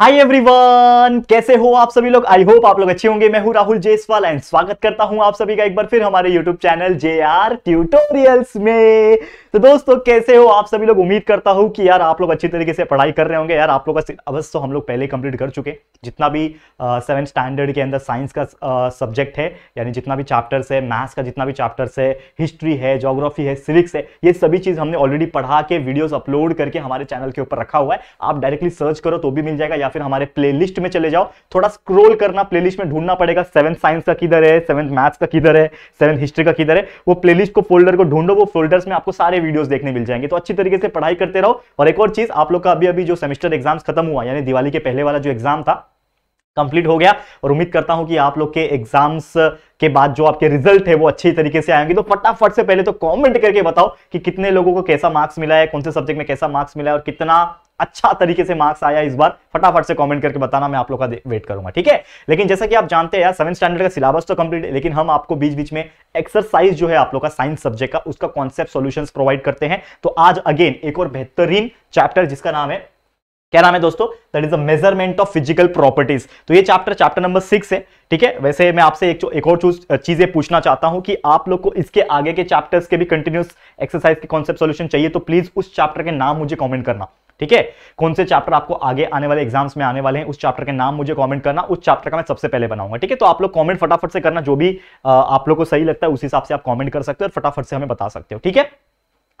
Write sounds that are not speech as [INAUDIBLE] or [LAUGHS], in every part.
hi everyone कैसे हो आप सभी लोग आई होप आप लोग अच्छे होंगे मैं हूं राहुल जेसवाल एंड स्वागत करता हूं आप सभी का एक बार फिर हमारे YouTube channel J R tutorials में तो दोस्तों कैसे हो आप सभी लोग उम्मीद करता हूं कि यार आप लोग अच्छी तरीके से पढ़ाई कर रहे होंगे यार आप लोग का अवश्य तो हम लोग पहले कंप्लीट कर चुके जितना भी सेवन स्टैंडर्ड के अंदर साइंस का सब्जेक्ट है यानी जितना भी चैप्टर्स है मैथ्स का जितना भी चैप्टर्स है हिस्ट्री है जोग्राफी है सिविक्स है ये सभी चीज़ हमने ऑलरेडी पढ़ा के वीडियोज अपलोड करके हमारे चैनल के ऊपर रखा हुआ है आप डायरेक्टली सर्च करो तो भी मिल जाएगा या फिर हमारे प्लेलिस्ट में चले जाओ थोड़ा स्क्रोल करना प्लेलिस्ट में ढूंढना पड़ेगा सेवन साइंस का किधर है सेवन मैथ्स का किधर है सेवन हिस्ट्री का किधर है वो प्लेलिस्ट को फोल्डर को ढूंढो वो फोल्डर्स में आपको सारे वीडियोस देखने मिल जाएंगे तो अच्छी तरीके से पढ़ाई करते रहो और एक और चीज आप लोग का अभी अभी जो सेमेस्टर एग्जाम खत्म हुआ यानी दिवाली के पहले वाला जो एग्जाम था कंप्लीट हो गया और उम्मीद करता हूं कि आप लोग के एग्जाम्स के बाद जो आपके रिजल्ट है वो अच्छे तरीके से आएंगे तो फटाफट से पहले तो कमेंट करके बताओ कि कितने लोगों को कैसा मार्क्स मिला है कौन से सब्जेक्ट में कैसा मार्क्स मिला है और कितना अच्छा तरीके से मार्क्स आया इस बार फटाफट से कमेंट करके बताना मैं आप लोग का वेट करूंगा ठीक है लेकिन जैसा कि आप जानते हैं यार सेवन स्टैंडर्ड का सिलेबस तो कंप्लीट है लेकिन हम आपको बीच बीच में एक्सरसाइज जो है आप लोग का साइंस सब्जेक्ट का उसका कॉन्सेप्ट सोल्यूशन प्रोवाइड करते हैं तो आज अगेन एक और बेहतरीन चैप्टर जिसका नाम है क्या नाम है दोस्तों that is the measurement of physical properties तो ये चैप्टर चैप्टर नंबर सिक्स है ठीक है वैसे मैं आपसे एक, एक और चीजें पूछना चाहता हूं कि आप लोग को इसके आगे के चैप्टर्स के भी कंटिन्यूस एक्सरसाइज के कॉन्सेप्ट सॉल्यूशन चाहिए तो प्लीज उस चैप्टर के नाम मुझे कॉमेंट करना ठीक है कौन से चैप्टर आपको आगे आने वाले एग्जाम्स में आने वाले हैं उस चैप्टर के नाम मुझे कमेंट करना उस चैप्टर का मैं सबसे पहले बनाऊंगा ठीक है तो आप लोग कमेंट फटाफट से करना जो भी आप लोग को सही लगता है उस हिसाब से आप कमेंट कर सकते हो और फटाफट से हमें बता सकते हो ठीक है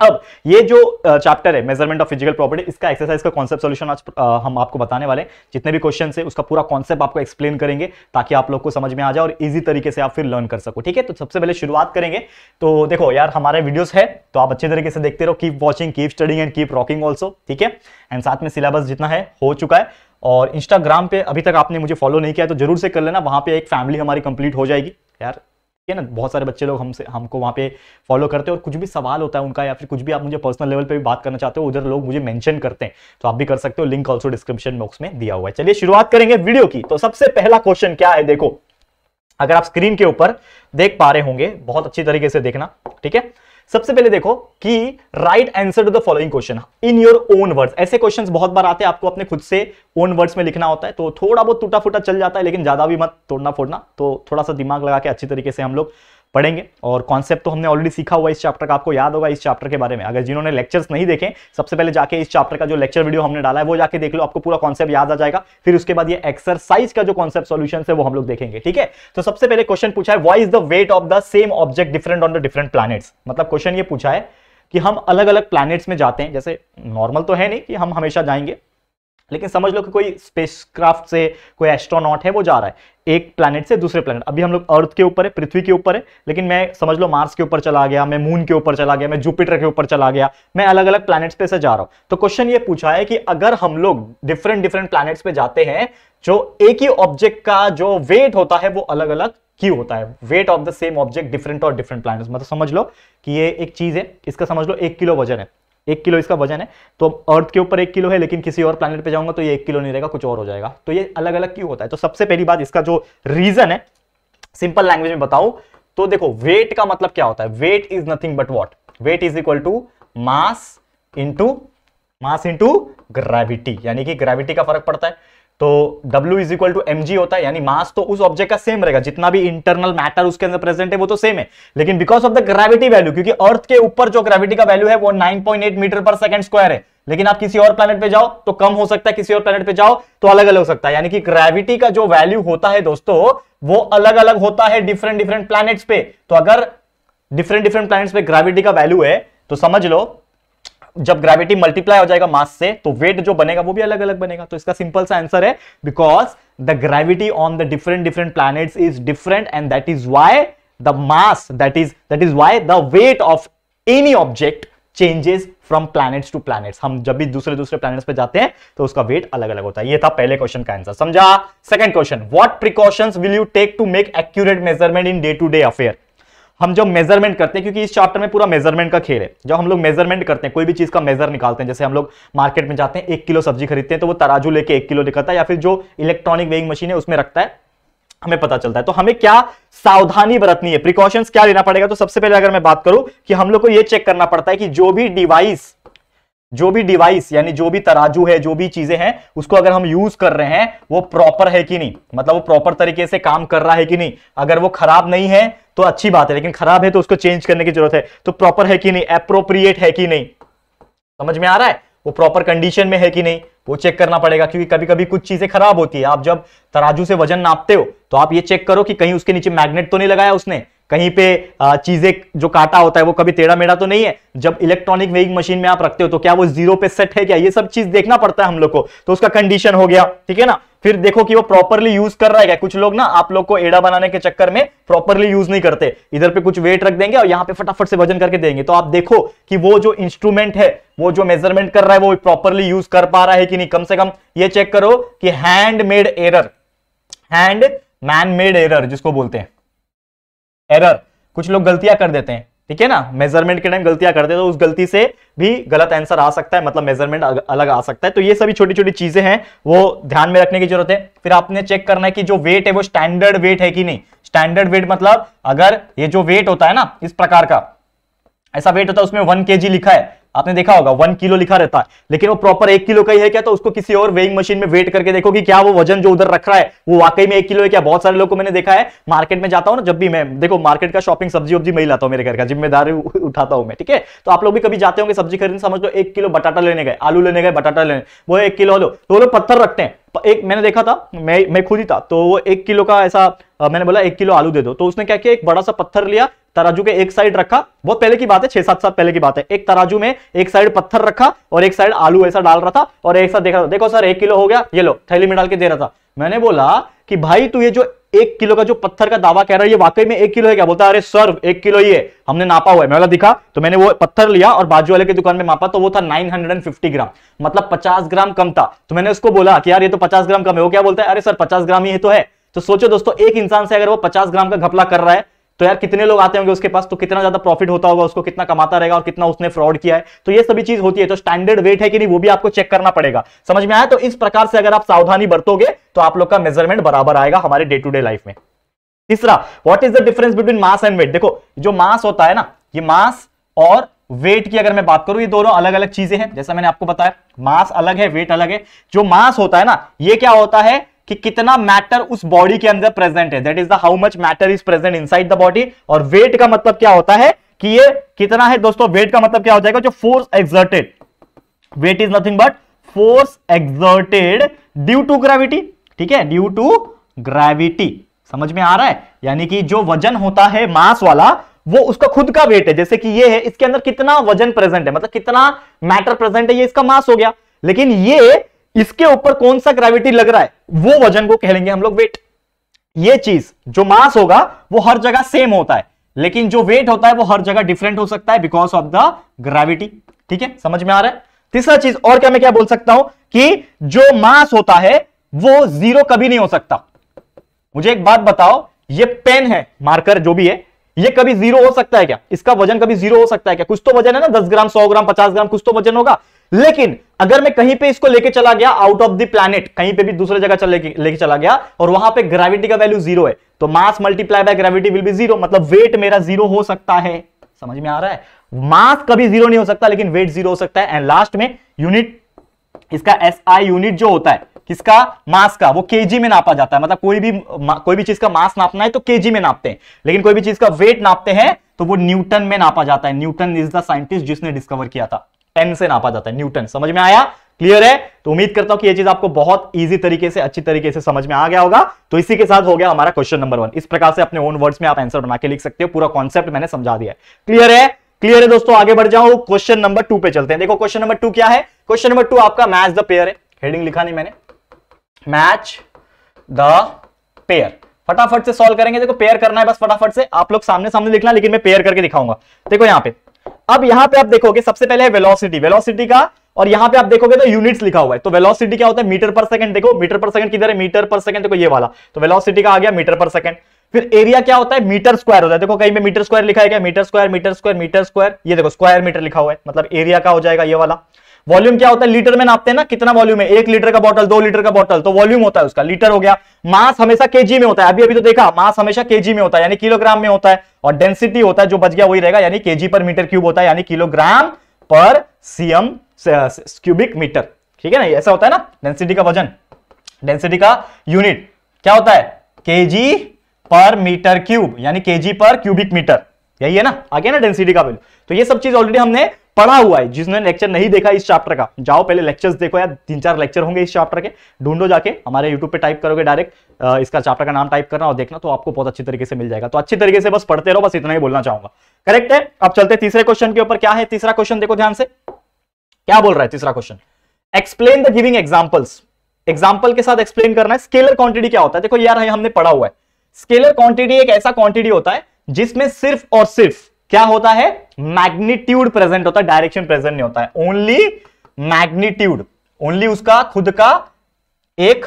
अब ये जो चैप्टर है मेजरमेंट ऑफ फिजिकल प्रॉपर्टी इसका एक्सरसाइज का कॉन्सेप्ट सॉल्यूशन आज हम आपको बताने वाले जितने भी क्वेश्चन है उसका पूरा कॉन्सेप्ट आपको एक्सप्लेन करेंगे ताकि आप लोग को समझ में आ जाए और इजी तरीके से आप फिर लर्न कर सको ठीक है तो सबसे पहले शुरुआत करेंगे तो देखो यार हमारे वीडियोस है तो आप अच्छे तरीके से देखते रहो keep watching keep studying and keep rocking also ठीक है एंड साथ में सिलेबस जितना है हो चुका है और इंस्टाग्राम पे अभी तक आपने मुझे फॉलो नहीं किया तो जरूर से कर लेना वहां पर एक फैमिली हमारी कंप्लीट हो जाएगी यार है ना बहुत सारे बच्चे लोग हमसे हमको वहाँ पे फॉलो करते हैं और कुछ भी सवाल होता है उनका या फिर कुछ भी आप मुझे पर्सनल लेवल पे भी बात करना चाहते हो उधर लोग मुझे मेंशन करते हैं तो आप भी कर सकते हो लिंक ऑल्सो डिस्क्रिप्शन बॉक्स में दिया हुआ है चलिए शुरुआत करेंगे वीडियो की तो सबसे पहला क्वेश्चन क्या है देखो अगर आप स्क्रीन के ऊपर देख पा रहे होंगे बहुत अच्छी तरीके से देखना ठीक है सबसे पहले देखो कि write answer to the following question in your own words ऐसे क्वेश्चंस बहुत बार आते हैं आपको अपने खुद से ओन वर्ड्स में लिखना होता है तो थोड़ा बहुत टूटा फूटा चल जाता है लेकिन ज्यादा भी मत तोड़ना फोड़ना तो थोड़ा सा दिमाग लगा के अच्छी तरीके से हम लोग पढ़ेंगे और कॉन्सेप्ट तो हमने ऑलरेडी सीखा हुआ इस चैप्टर का आपको याद होगा इस चैप्टर के बारे में अगर जिन्होंने लेक्चर्स नहीं देखे सबसे पहले जाके इस चैप्टर का जो लेक्चर वीडियो हमने डाला है वो जाके देख लो आपको पूरा कॉन्सेप्ट याद आ जाएगा फिर उसके बाद ये एक्सरसाइज का जो कॉन्सेप्ट सोल्यूशन है वो हम लोग देखेंगे ठीक है तो सबसे पहले क्वेश्चन पूछा है why is the weight of the same object different on the different planets मतलब क्वेश्चन ये पूछा है कि हम अलग अलग प्लानट्स में जाते हैं जैसे नॉर्मल तो है नहीं कि हम हमेशा जाएंगे लेकिन समझ लो कि कोई स्पेसक्राफ्ट से कोई एस्ट्रोनॉट है वो जा रहा है एक प्लानट से दूसरे प्लानट अभी हम लोग अर्थ के ऊपर है पृथ्वी के ऊपर है लेकिन मैं समझ लो मार्स के ऊपर चला गया मैं मून के ऊपर चला गया मैं जुपिटर के ऊपर चला गया मैं अलग अलग प्लानट्स पे से जा रहा हूं तो क्वेश्चन ये पूछा है कि अगर हम लोग डिफरेंट डिफरेंट प्लानट्स पे जाते हैं जो एक ही ऑब्जेक्ट का जो वेट होता है वो अलग अलग क्यों होता है weight of the same object different और डिफरेंट प्लानट्स मतलब समझ लो कि ये एक चीज है इसका समझ लो एक किलो वजन है एक किलो इसका वजन है तो अर्थ के ऊपर एक किलो है लेकिन किसी और प्लानट पे जाऊंगा तो ये एक किलो नहीं रहेगा कुछ और हो जाएगा तो ये अलग अलग क्यों होता है तो सबसे पहली बात इसका जो रीजन है सिंपल लैंग्वेज में बताऊं तो देखो वेट का मतलब क्या होता है weight is nothing but what weight is equal to mass into mass into gravity यानी कि ग्रेविटी का फर्क पड़ता है तो W is equal to M होता है यानी मास तो उस ऑब्जेक्ट का सेम रहेगा जितना भी इंटरनल मैटर उसके अंदर प्रेजेंट है वो तो सेम है लेकिन because of the gravity value क्योंकि अर्थ के ऊपर जो ग्रेविटी का वैल्यू है वो 9.8 मीटर पर सेकंड स्क्वायर है लेकिन आप किसी और प्लेनेट पे जाओ तो कम हो सकता है किसी और प्लेनेट पे जाओ तो अलग अलग हो सकता है यानी कि ग्रेविटी का जो वैल्यू होता है दोस्तों वो अलग अलग होता है डिफरेंट डिफरेंट प्लैनेट्स पे तो अगर डिफरेंट डिफरेंट प्लैनेट्स पे ग्रेविटी का वैल्यू है तो समझ लो जब ग्रेविटी मल्टीप्लाई हो जाएगा मास से तो वेट जो बनेगा वो भी अलग अलग बनेगा तो इसका सिंपल सा आंसर है because the gravity on the different different planets is different and that is why the mass that is that is why the weight of any object changes from planets to planets हम जब भी दूसरे दूसरे planets पे जाते हैं तो उसका वेट अलग अलग होता है ये था पहले क्वेश्चन का आंसर समझा second question what precautions will you take to make accurate measurement in day to day affair हम जो मेजरमेंट करते हैं क्योंकि इस चैप्टर में पूरा मेजरमेंट का खेल है जब हम लोग मेजरमेंट करते हैं कोई भी चीज का मेजर निकालते हैं जैसे हम लोग मार्केट में जाते हैं एक किलो सब्जी खरीदते हैं तो वो तराजू लेके एक किलो निकलता है या फिर जो इलेक्ट्रॉनिक वेइंग मशीन है उसमें रखता है हमें पता चलता है तो हमें क्या सावधानी बरतनी है प्रिकॉशंस क्या लेना पड़ेगा तो सबसे पहले अगर मैं बात करूं कि हम लोग को यह चेक करना पड़ता है कि जो भी डिवाइस जो भी डिवाइस यानी जो भी तराजू है जो भी चीजें हैं उसको अगर हम यूज कर रहे हैं वो प्रॉपर है कि नहीं मतलब वो प्रॉपर तरीके से काम कर रहा है कि नहीं अगर वो खराब नहीं है तो अच्छी बात है लेकिन खराब है तो उसको चेंज करने की जरूरत है तो प्रॉपर है कि नहीं अप्रोप्रिएट है कि नहीं समझ में आ रहा है वो प्रॉपर कंडीशन में है कि नहीं वो चेक करना पड़ेगा क्योंकि कभी कभी कुछ चीजें खराब होती है आप जब तराजू से वजन नापते हो तो आप ये चेक करो कि कहीं उसके नीचे मैग्नेट तो नहीं लगाया उसने कहीं पे चीजें जो काटा होता है वो कभी टेढ़ा मेढ़ा तो नहीं है जब इलेक्ट्रॉनिक वेइंग मशीन में आप रखते हो तो क्या वो जीरो पे सेट है क्या ये सब चीज देखना पड़ता है हम लोग को तो उसका कंडीशन हो गया ठीक है ना फिर देखो कि वो प्रॉपरली यूज कर रहा है क्या कुछ लोग ना आप लोग को एड़ा बनाने के चक्कर में प्रॉपरली यूज नहीं करते इधर पे कुछ वेट रख देंगे और यहाँ पे फटाफट से वजन करके देंगे तो आप देखो कि वो जो इंस्ट्रूमेंट है वो जो मेजरमेंट कर रहा है वो प्रॉपरली यूज कर पा रहा है कि नहीं कम से कम ये चेक करो कि hand made error hand man made error जिसको बोलते हैं एरर कुछ लोग गलतियां कर देते हैं ठीक है ना मेजरमेंट के टाइम गलतियां करते हैं तो उस गलती से भी गलत आंसर आ सकता है मतलब मेजरमेंट अलग आ सकता है तो ये सभी छोटी छोटी चीजें हैं वो ध्यान में रखने की जरूरत है फिर आपने चेक करना है कि जो वेट है वो स्टैंडर्ड वेट है कि नहीं स्टैंडर्ड वेट मतलब अगर ये जो वेट होता है ना इस प्रकार का ऐसा वेट होता है उसमें वन के लिखा है आपने देखा होगा वन किलो लिखा रहता है लेकिन वो प्रॉपर एक किलो का ही है क्या तो उसको किसी और वेइंग मशीन में वेट करके देखो कि क्या वो वजन जो उधर रख रहा है वो वाकई में एक किलो है क्या बहुत सारे लोगों को मैंने देखा है मार्केट में जाता हूँ ना जब भी मैं देखो मार्केट का शॉपिंग सब्जी वब्जी मई लाता हूँ मेरे घर का जिम्मेदारी उठाता हूँ मैं ठीक है तो आप लोग भी कभी जाते होंगे सब्जी खरीदने समझ लो एक किलो बटाटा लेने गए आलू लेने गए बटाटा लेने वो एक किलो लो तो लोग पत्थर रखते हैं एक मैंने देखा था मैं मैं खुद ही था तो वो एक किलो का ऐसा मैंने बोला एक किलो आलू दे दो तो उसने क्या किया एक बड़ा सा पत्थर लिया तराजू के एक साइड रखा बहुत पहले की बात है छह सात साल पहले की बात है एक तराजू में एक साइड पत्थर रखा और एक साइड आलू ऐसा डाल रहा था और एक साथ देखा था देखो सर एक किलो हो गया ये लो थैली में डाल के दे रहा था मैंने बोला कि भाई तू ये जो एक किलो का जो पत्थर का दावा कह रहा है ये वाकई में एक किलो है क्या बोलता है अरे सर एक किलो ये हमने नापा हुआ है मैं दिखा तो मैंने वो पत्थर लिया और बाजू वाले की दुकान में मापा तो वो था 950 ग्राम मतलब 50 ग्राम कम था तो मैंने उसको बोला कि यार ये तो 50 ग्राम कम है वो क्या बोलता है अरे सर 50 ग्राम ही तो है तो सोचो दोस्तों एक इंसान से अगर वो पचास ग्राम का घपला कर रहा है तो यार कितने लोग आते होंगे उसके पास तो कितना ज्यादा प्रॉफिट होता होगा उसको कितना कमाता रहेगा और कितना उसने फ्रॉड किया है तो ये सभी चीज होती है तो स्टैंडर्ड वेट है कि नहीं वो भी आपको चेक करना पड़ेगा समझ में आया तो इस प्रकार से अगर आप सावधानी बरतोगे तो आप लोग का मेजरमेंट बराबर आएगा हमारे डे टू डे लाइफ में तीसरा what is the difference between mass and weight देखो जो मास होता है ना ये मास और वेट की अगर मैं बात करूं ये दोनों अलग अलग चीजें हैं जैसा मैंने आपको बताया मास अलग है वेट अलग है जो मास होता है ना ये क्या होता है कि कितना मैटर उस बॉडी के अंदर प्रेजेंट है that is the how much matter is present in the body और वेट का मतलब क्या होता है कि ये कितना है दोस्तों वेट का मतलब क्या हो जाएगा जो force exerted weight is nothing but force exerted due to gravity ठीक है ड्यू टू ग्रेविटी समझ में आ रहा है यानी कि जो वजन होता है मास वाला वो उसका खुद का वेट है जैसे कि ये है इसके अंदर कितना वजन प्रेजेंट है मतलब कितना मैटर प्रेजेंट है ये इसका मास हो गया लेकिन ये इसके ऊपर कौन सा ग्रेविटी लग रहा है वो वजन को कह लेंगे हम लोग वेट ये चीज जो मास होगा वो हर जगह सेम होता है लेकिन जो वेट होता है वो हर जगह डिफरेंट हो सकता है बिकॉज ऑफ द ग्रेविटी ठीक है समझ में आ रहा है तीसरा चीज और क्या मैं क्या बोल सकता हूं कि जो मास होता है वो जीरो कभी नहीं हो सकता मुझे एक बात बताओ ये पेन है मार्कर जो भी है ये कभी जीरो हो सकता है क्या इसका वजन कभी जीरो हो सकता है क्या कुछ तो वजन है ना दस ग्राम सौ ग्राम पचास ग्राम कुछ तो वजन होगा लेकिन अगर मैं कहीं पे इसको लेके चला गया आउट ऑफ द प्लैनेट कहीं पे भी दूसरे जगह चले लेके चला गया और वहां पे ग्रेविटी का वैल्यू जीरो है तो mass multiply by gravity will be zero मतलब वेट मेरा जीरो हो सकता है समझ में आ रहा है मास कभी जीरो नहीं हो सकता लेकिन वेट जीरो हो सकता है एंड लास्ट में यूनिट इसका एस आई यूनिट जो होता है किसका मास का वो केजी में नापा जाता है मतलब कोई भी कोई भी चीज का मास नापना है तो केजी में नापते हैं लेकिन कोई भी चीज का वेट नापते हैं तो वो न्यूटन में नापा जाता है न्यूटन इज द साइंटिस्ट जिसने डिस्कवर किया था टेन से नापा जाता है न्यूटन समझ में आया क्लियर है तो उम्मीद करता हूं कि यह चीज आपको बहुत इजी तरीके से अच्छी तरीके से समझ में आ गया होगा तो इसी के साथ हो गया हमारा क्वेश्चन नंबर वन इस प्रकार से अपने ओन वर्ड्स में आप आंसर बना के लिख सकते हो पूरा कॉन्सेप्ट मैंने समझा दिया क्लियर है क्लियर है दोस्तों आगे बढ़ जाओ क्वेश्चन नंबर टू पे चलते हैं देखो क्वेश्चन नंबर टू क्या है क्वेश्चन नंबर टू आपका मैच द पेयर है हेडिंग लिखा नहीं मैंने मैच द पेयर फटाफट से सॉल्व करेंगे देखो पेयर करना है बस फटाफट से आप लोग सामने सामने लिखना लेकिन मैं पेयर करके दिखाऊंगा देखो यहां पे अब यहां पे आप देखोगे सबसे पहले है वेलोसिटी वेलोसिटी का और यहां पे आप देखोगे तो यूनिट्स लिखा हुआ है तो वेलोसिटी क्या होता है मीटर पर सेकंड देखो मीटर पर सेकंड किधर है मीटर पर सेकंड देखो ये वाला तो वेलोसिटी का आ गया मीटर पर सेकंड फिर एरिया क्या होता है मीटर स्क्वायर होता है देखो कहीं पे मीटर स्क्वायर लिखा है क्या metre square metre square metre square ये देखो स्क्वायर मीटर लिखा हुआ है मतलब एरिया का हो जाएगा ये वाला वॉल्यूम क्या होता है लीटर में नापते हैं ना कितना वॉल्यूम है एक लीटर का बॉटल दो लीटर का बॉटल तो वॉल्यूम होता है उसका लीटर हो गया मास हमेशा केजी में होता है अभी अभी तो देखा मास हमेशा केजी में होता है यानी किलोग्राम में होता है और डेंसिटी होता है जो बच गया वही रहेगा यानी केजी पर मीटर क्यूब होता है यानी किलोग्राम पर सीएम क्यूबिक मीटर ठीक है ना ऐसा होता है ना डेंसिटी का वजन डेंसिटी का यूनिट क्या होता है केजी पर मीटर क्यूब यानी केजी पर क्यूबिक मीटर यही है ना आगे ना डेंसिटी का वैल्यू तो ये सब चीज ऑलरेडी हमने पढ़ा हुआ है जिसने लेक्चर नहीं देखा इस चैप्टर का जाओ पहले लेक्चर्स देखो यार तीन चार लेक्चर होंगे इस चैप्टर के ढूंढो जाके हमारे यूट्यूब पे टाइप करोगे डायरेक्ट इसका चैप्टर का नाम टाइप करना और देखना तो आपको बहुत अच्छी तरीके से मिल जाएगा तो अच्छी तरीके से बस पढ़ते रहो बस इतना ही बोलना चाहूंगा करेक्ट है अब चलते तीसरे क्वेश्चन के ऊपर क्या है तीसरा क्वेश्चन देखो ध्यान से क्या बोल रहा है तीसरा question explain the giving examples example के साथ एक्सप्लेन करना है स्केलर क्वांटिटी क्या होता है देखो यार हमने पढ़ा हुआ है स्केलर क्वांटिटी एक ऐसा क्वांटिटी होता है जिसमें सिर्फ और सिर्फ क्या होता है मैग्नीट्यूड प्रेजेंट होता है डायरेक्शन प्रेजेंट नहीं होता है ओनली मैग्नीट्यूड ओनली उसका खुद का एक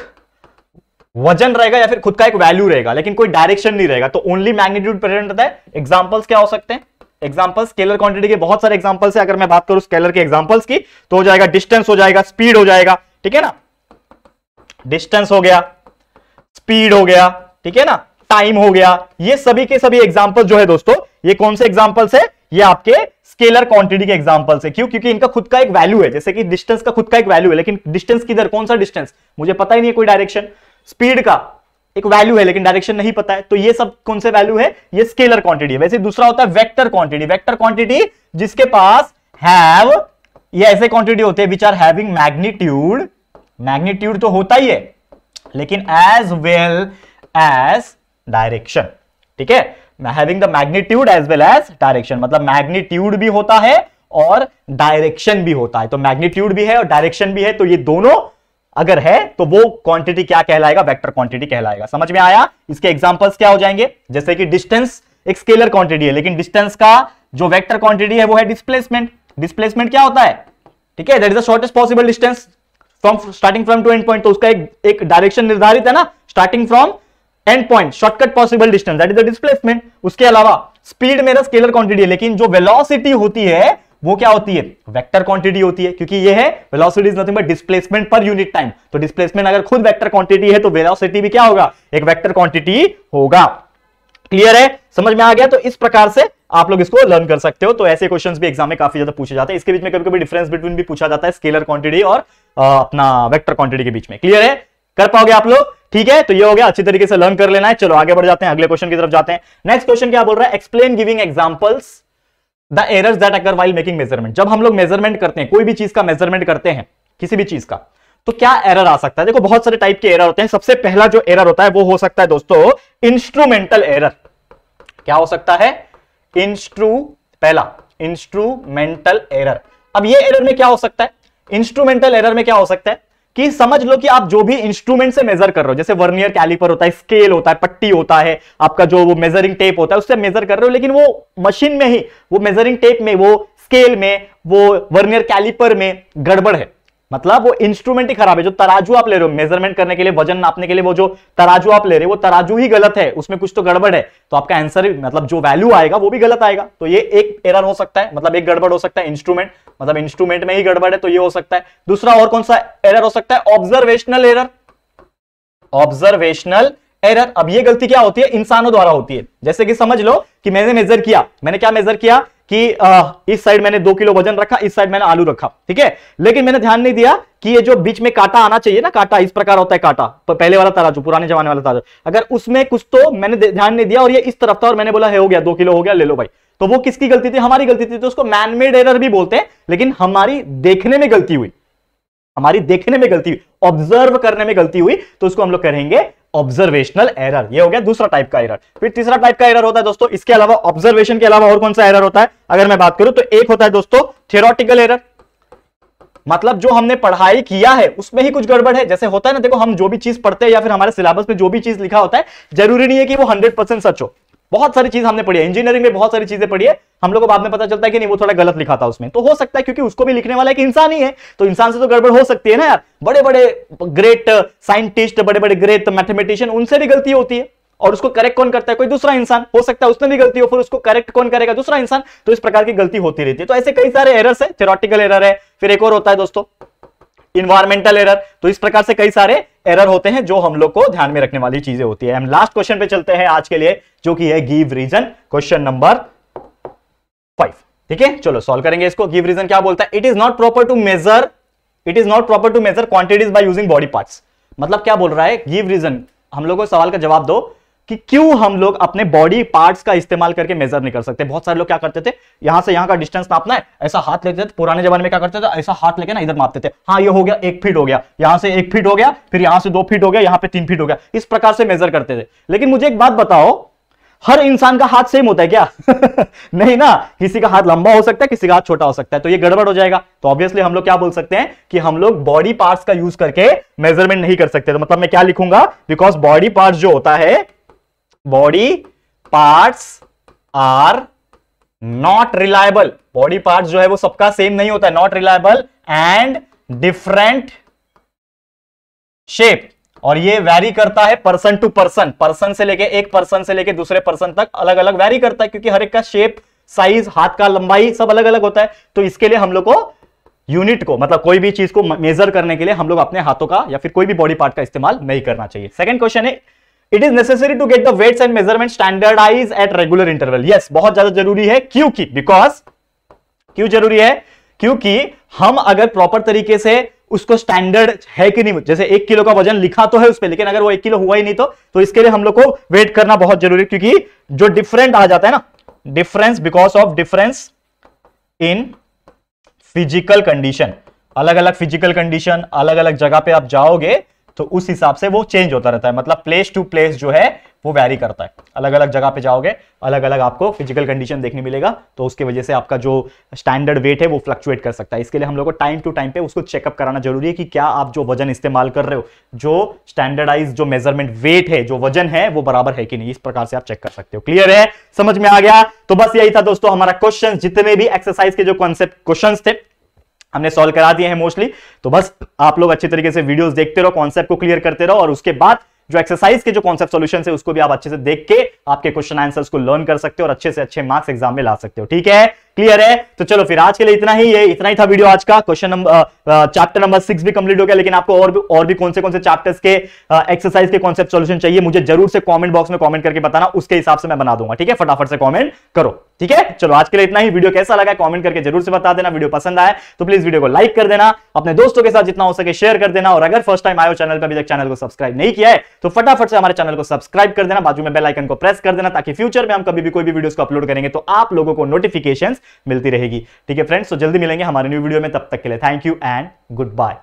वजन रहेगा या फिर खुद का एक वैल्यू रहेगा लेकिन कोई डायरेक्शन नहीं रहेगा तो ओनली मैग्नीट्यूड प्रेजेंट होता है एग्जाम्पल्स क्या हो सकते हैं एग्जाम्पल स्केलर क्वांटिटी के बहुत सारे एग्जाम्पल्स है अगर मैं बात करूं स्केलर के एग्जाम्पल्स की तो हो जाएगा डिस्टेंस हो जाएगा स्पीड हो जाएगा ठीक है ना डिस्टेंस हो गया स्पीड हो गया ठीक है ना टाइम हो गया ये सभी के सभी एग्जाम्पल जो है दोस्तों ये कौन से एग्जाम्पल्स है ये आपके स्केलर क्वांटिटी के एग्जाम्पल है क्यों क्योंकि इनका खुद का एक वैल्यू है जैसे कि डिस्टेंस का खुद का एक वैल्यू है लेकिन डिस्टेंस किधर कौन सा डिस्टेंस मुझे पता ही नहीं है कोई डायरेक्शन स्पीड का एक वैल्यू है लेकिन डायरेक्शन नहीं पता है तो ये सब कौन से वैल्यू है ये स्केलर क्वांटिटी है वैसे दूसरा होता है वेक्टर क्वांटिटी वेक्टर क्वांटिटी जिसके पास हैव ये ऐसे क्वांटिटी होते हैं which are having magnitude magnitude तो होता ही है लेकिन एज वेल एज डायरेक्शन ठीक है having the magnitude as well as direction मतलब मैग्नीट्यूड भी होता है और डायरेक्शन भी होता है तो मैग्नीट्यूड भी है और डायरेक्शन भी है तो ये दोनों अगर है तो वो क्वांटिटी क्या कहलाएगा वेक्टर क्वांटिटी कहलाएगा समझ में आया इसके एग्जांपल्स क्या हो जाएंगे जैसे कि डिस्टेंस एक स्केलर क्वांटिटी है लेकिन डिस्टेंस का जो वेक्टर क्वांटिटी है वो है डिस्प्लेसमेंट डिस्प्लेसमेंट क्या होता है ठीक है that is the shortest possible distance from starting from to end point तो उसका एक एक डायरेक्शन निर्धारित है ना starting from end point shortcut possible distance that is the displacement उसके अलावा स्पीड मेरा स्केलर क्वांटिटी है लेकिन जो वेलोसिटी होती है वो क्या होती है वेक्टर क्वांटिटी होती है क्योंकि ये है velocity is nothing but displacement per unit time तो डिस्प्लेसमेंट अगर खुद वेक्टर क्वांटिटी है तो वेलोसिटी भी क्या होगा एक वेक्टर क्वांटिटी होगा क्लियर है समझ में आ गया तो इस प्रकार से आप लोग इसको लर्न कर सकते हो तो ऐसे क्वेश्चंस भी एग्जाम में काफी ज्यादा पूछे जाते हैं इसके बीच में कभी कभी डिफरेंस बिटवीन भी पूछा जाता है स्केलर क्वांटिटी और आ, अपना वेक्टर क्वांटिटी के बीच में क्लियर है कर पाओगे आप लोग ठीक है तो ये हो गया अच्छी तरीके से लर्न कर लेना है चलो आगे बढ़ जाते हैं अगले क्वेश्चन की तरफ जाते हैं नेक्स्ट क्वेश्चन क्या बोल रहा है explain giving examples the errors that occur while making measurement जब हम लोग मेजरमेंट करते हैं कोई भी चीज का मेजरमेंट करते हैं किसी भी चीज का तो क्या एरर आ सकता है देखो बहुत सारे टाइप के एरर होते हैं सबसे पहला जो एरर होता है वो हो सकता है दोस्तों इंस्ट्रूमेंटल एरर क्या हो सकता है इंस्ट्रू पहला इंस्ट्रूमेंटल एरर अब ये एरर में क्या हो सकता है इंस्ट्रूमेंटल एरर में क्या हो सकता है कि समझ लो कि आप जो भी इंस्ट्रूमेंट से मेजर कर रहे हो जैसे वर्नियर कैलिपर होता है स्केल होता है पट्टी होता है आपका जो वो मेजरिंग टेप होता है उससे मेजर कर रहे हो लेकिन वो मशीन में ही वो मेजरिंग टेप में वो स्केल में वो वर्नियर कैलिपर में गड़बड़ है मतलब वो इंस्ट्रूमेंट ही खराब है जो तराजू आप ले रहे हो मेजरमेंट करने के लिए वजन नापने के लिए वो जो तराजू आप ले रहे हो वो तराजू ही गलत है उसमें कुछ तो गड़बड़ है तो आपका आंसर मतलब जो वैल्यू आएगा वो भी गलत आएगा तो ये एक एरर हो सकता है मतलब एक गड़बड़ हो सकता है इंस्ट्रूमेंट मतलब इंस्ट्रूमेंट में ही गड़बड़ है तो ये हो सकता है दूसरा और कौन सा एरर हो सकता है ऑब्जर्वेशनल एरर ऑब्जर्वेशनल एरर अब ये गलती क्या होती है इंसानों द्वारा होती है जैसे कि समझ लो कि मैंने मेजर किया मैंने क्या मेजर किया कि आ, इस साइड मैंने दो किलो वजन रखा इस साइड मैंने आलू रखा ठीक है लेकिन मैंने ध्यान नहीं दिया कि ये जो बीच में कांटा आना चाहिए ना कांटा इस प्रकार होता है कांटा पहले वाला तराजू पुराने जमाने वाला तराजू अगर उसमें कुछ तो मैंने ध्यान नहीं दिया और ये इस तरफ था और मैंने बोला है हो गया दो किलो हो गया ले लो भाई तो वो किसकी गलती थी हमारी गलती थी तो उसको मैनमेड एरर भी बोलते हैं लेकिन हमारी देखने में गलती हुई हमारी देखने में गलती हुई ऑब्जर्व करने में गलती हुई तो उसको हम लोग कहेंगे ऑब्जर्वेशनल एरर ये हो गया दूसरा टाइप का एरर फिर तीसरा टाइप का एरर होता है दोस्तों इसके अलावा ऑब्जर्वेशन के अलावा और कौन सा एरर होता है अगर मैं बात करूं तो एक होता है दोस्तों थेरोटिकल एरर मतलब जो हमने पढ़ाई किया है उसमें ही कुछ गड़बड़ है जैसे होता है ना देखो हम जो भी चीज पढ़ते हैं या फिर हमारे सिलेबस में जो भी चीज लिखा होता है जरूरी नहीं है कि वो हंड्रेड सच हो बहुत सारी चीज हमने पढ़ी है इंजीनियरिंग में बहुत सारी चीजें पढ़ी है हम लोग को बाद में पता चलता है कि नहीं वो थोड़ा गलत लिखा था उसमें तो हो सकता है क्योंकि उसको भी लिखने वाला एक इंसान ही है तो इंसान से तो गड़बड़ हो सकती है ना यार बड़े बड़े ग्रेट साइंटिस्ट बड़े बड़े ग्रेट मैथमेटिशियन उनसे भी गलती होती है और उसको करेक्ट कौन करता है कोई दूसरा इंसान हो सकता है उसने भी गलती हो फिर उसको करेक्ट कौन करेगा दूसरा इंसान तो इस प्रकार की गलती होती रहती है तो ऐसे कई सारे एरर्स है थेरोटिकल एरर है फिर एक और होता है दोस्तों इन्वायरमेंटल एरर तो इस प्रकार से कई सारे एरर होते हैं जो हम लोग को ध्यान में रखने वाली चीजें होती है हम लास्ट क्वेश्चन पे चलते हैं आज के लिए जो कि है give reason question number five ठीक है चलो सॉल्व करेंगे इसको गिव रीजन क्या बोलता है it is not proper to measure it is not proper to measure quantities by using body part मतलब क्या बोल रहा है गिव रीजन हम लोग को सवाल का जवाब दो कि क्यों हम लोग अपने बॉडी पार्ट्स का इस्तेमाल करके मेजर नहीं कर सकते बहुत सारे लोग क्या करते थे यहां से यहां का डिस्टेंस नापना है ऐसा हाथ लेते थे तो पुराने जमाने में क्या करते थे ऐसा हाथ लेके ना इधर मापते थे हाँ ये हो गया एक फीट हो गया यहां से एक फीट हो गया फिर यहां से दो फीट हो गया यहां पर तीन फीट हो गया इस प्रकार से मेजर करते थे लेकिन मुझे एक बात बताओ हर इंसान का हाथ सेम होता है क्या [LAUGHS] नहीं ना किसी का हाथ लंबा हो सकता है किसी का हाथ छोटा हो सकता है तो ये गड़बड़ हो जाएगा तो ऑब्वियसली हम लोग क्या बोल सकते हैं कि हम लोग बॉडी पार्ट्स का यूज करके मेजरमेंट नहीं कर सकते तो मतलब मैं क्या लिखूंगा बिकॉज बॉडी पार्ट जो होता है body parts are not reliable body part जो है वो सबका सेम नहीं होता है not reliable and different shape और ये वैरी करता है पर्सन टू पर्सन पर्सन से लेके एक पर्सन से लेके दूसरे पर्सन तक अलग अलग वैरी करता है क्योंकि हर एक का शेप साइज हाथ का लंबाई सब अलग अलग होता है तो इसके लिए हम लोग को यूनिट को मतलब कोई भी चीज को मेजर करने के लिए हम लोग अपने हाथों का या फिर कोई भी बॉडी पार्ट का इस्तेमाल नहीं करना चाहिए सेकेंड क्वेश्चन है it is necessary to get the weights and measurement standardize at regular interval yes बहुत ज्यादा जरूरी है क्योंकि बिकॉज क्यों जरूरी है क्योंकि हम अगर प्रॉपर तरीके से उसको स्टैंडर्ड है कि नहीं जैसे एक किलो का वजन लिखा तो है उस पर लेकिन अगर वो एक किलो हुआ ही नहीं तो, तो इसके लिए हम लोग को वेट करना बहुत जरूरी क्योंकि जो डिफरेंट आ जाता है ना difference because of difference in physical condition अलग अलग फिजिकल कंडीशन अलग अलग जगह पे आप जाओगे तो उस हिसाब से वो चेंज होता रहता है मतलब प्लेस टू प्लेस जो है वो वैरी करता है अलग अलग जगह पे जाओगे अलग अलग आपको फिजिकल कंडीशन देखने मिलेगा तो उसकी वजह से आपका जो स्टैंडर्ड वेट है वो फ्लक्चुएट कर सकता है इसके लिए हम लोग को टाइम टू टाइम पे उसको चेकअप कराना जरूरी है कि क्या आप जो वजन इस्तेमाल कर रहे हो जो स्टैंडर्डाइज जो मेजरमेंट वेट है जो वजन है वो बराबर है कि नहीं इस प्रकार से आप चेक कर सकते हो क्लियर है समझ में आ गया तो बस यही था दोस्तों हमारा क्वेश्चन जितने भी एक्सरसाइज के जो कॉन्सेप्ट क्वेश्चन थे हमने सॉल्व करा दिए हैं मोस्टली तो बस आप लोग अच्छे तरीके से वीडियोस देखते रहो कॉन्सेप्ट को क्लियर करते रहो और उसके बाद जो एक्सरसाइज के जो कॉन्सेप्ट सॉल्यूशन है उसको भी आप अच्छे से देख के आपके क्वेश्चन आंसर्स को लर्न कर सकते हो और अच्छे से अच्छे मार्क्स एग्जाम में ला सकते हो ठीक है क्लियर है तो चलो फिर आज के लिए इतना ही है इतना ही था वीडियो आज का question number chapter number six भी कंप्लीट हो गया लेकिन आपको और भी और भी कौन से कौन से चैप्टर्स के एक्सरसाइज के कॉन्सेप्ट सोल्यूशन चाहिए मुझे जरूर से कॉमेंट बॉक्स में कॉमेंट करके बताना उसके हिसाब से मैं बना दूंगा ठीक है फटाफट से कॉमेंट करो ठीक है चलो आज के लिए इतना ही वीडियो कैसा लगा कॉमेंट करके जरूर से बता देना वीडियो पसंद आए तो प्लीज वीडियो को लाइक कर देना अपने दोस्तों के साथ जितना हो सके शेयर कर देना और अगर फर्स्ट टाइम आयो चैनल पर अभी तक चैनल को सब्सक्राइब नहीं किया है तो फटाफट से हमारे चैनल को सब्सक्राइब कर देना बाजू में बेलाइकन को प्रेस कर देना ताकि फ्यूचर में हम कभी भी कोई भी वीडियो को अपलोड करेंगे तो आप लोगों को नोटिफिकेशन मिलती रहेगी ठीक है फ्रेंड्स तो जल्दी मिलेंगे हमारे न्यू वीडियो में तब तक के लिए thank you and good bye